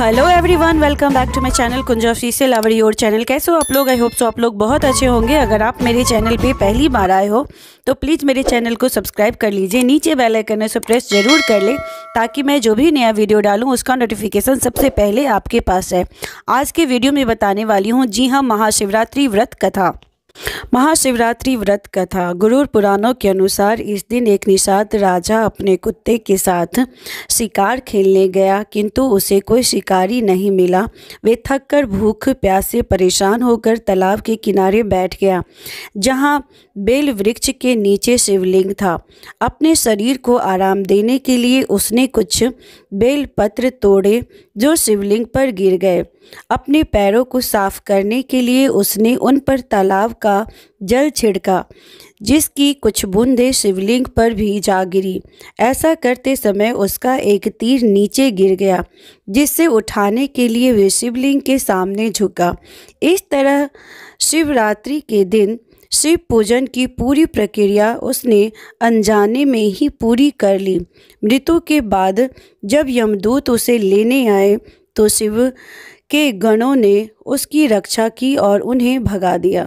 hello everyone welcome back to my channel कुंजा सी से योर चैनल कैसे हो आप लोग आई होप सो आप लोग बहुत अच्छे होंगे अगर आप मेरे चैनल पे पहली बार आए हो तो प्लीज़ मेरे चैनल को सब्सक्राइब कर लीजिए नीचे बेल आइकन से प्रेस जरूर कर ले ताकि मैं जो भी नया वीडियो डालूँ उसका नोटिफिकेशन सबसे पहले आपके पास है आज के वीडियो में बताने वाली हूँ जी हाँ महाशिवरात्रि व्रत कथा महाशिवरात्रि व्रत कथा गुरु पुराणों के अनुसार इस दिन एक निषाद राजा अपने कुत्ते के साथ शिकार खेलने गया किंतु उसे कोई शिकारी नहीं मिला वे थक कर भूख प्यास से परेशान होकर तालाब के किनारे बैठ गया जहाँ बेल वृक्ष के नीचे शिवलिंग था अपने शरीर को आराम देने के लिए उसने कुछ बेल पत्र तोड़े जो शिवलिंग पर गिर गए अपने पैरों को साफ करने के लिए उसने उन पर तालाब का का जल छिड़का जिसकी कुछ बूंदें शिवलिंग पर भी जा गिरी ऐसा करते समय उसका एक तीर नीचे गिर गया जिससे उठाने के लिए वे शिवलिंग के सामने झुका इस तरह शिवरात्रि के दिन शिव पूजन की पूरी प्रक्रिया उसने अनजाने में ही पूरी कर ली मृत्यु के बाद जब यमदूत उसे लेने आए तो शिव के गणों ने उसकी रक्षा की और उन्हें भगा दिया